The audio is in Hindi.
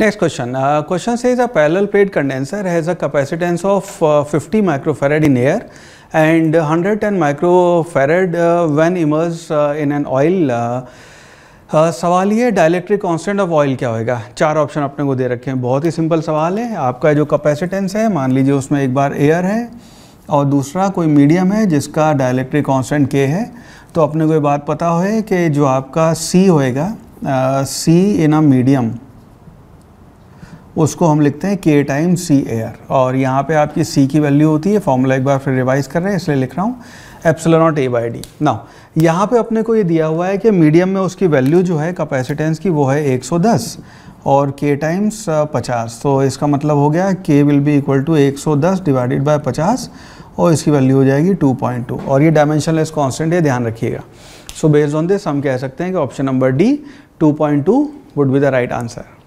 नेक्स्ट क्वेश्चन क्वेश्चन से is a parallel plate condenser has a capacitance of uh, 50 microfarad in air and 110 microfarad when immersed in an oil. Uh, uh, सवाल ये डायलेक्ट्रिक कांस्टेंट ऑफ ऑयल क्या होएगा चार ऑप्शन अपने को दे रखे हैं बहुत ही सिंपल सवाल है आपका जो कैपेसिटेंस है मान लीजिए उसमें एक बार एयर है और दूसरा कोई मीडियम है जिसका डायलेक्ट्रिक कॉन्सटेंट के है तो अपने को ये बात पता होए कि जो आपका सी होएगा सी इन अ मीडियम उसको हम लिखते हैं के टाइम सी एयर और यहाँ पे आपकी सी की वैल्यू होती है फॉर्मूला एक बार फिर रिवाइज कर रहे हैं इसलिए लिख रहा हूँ epsilon naught A by D ना यहाँ पे अपने को ये दिया हुआ है कि मीडियम में उसकी वैल्यू जो है कैपेसिटेंस की वो है 110 और के टाइम्स पचास तो इसका मतलब हो गया के will be equal to 110 divided by 50 और इसकी वैल्यू हो जाएगी 2.2 और ये लेस कॉन्स्टेंट है ध्यान रखिएगा सो बेस्ड ऑन दिस हम कह सकते हैं कि option number D 2.2 would be the right answer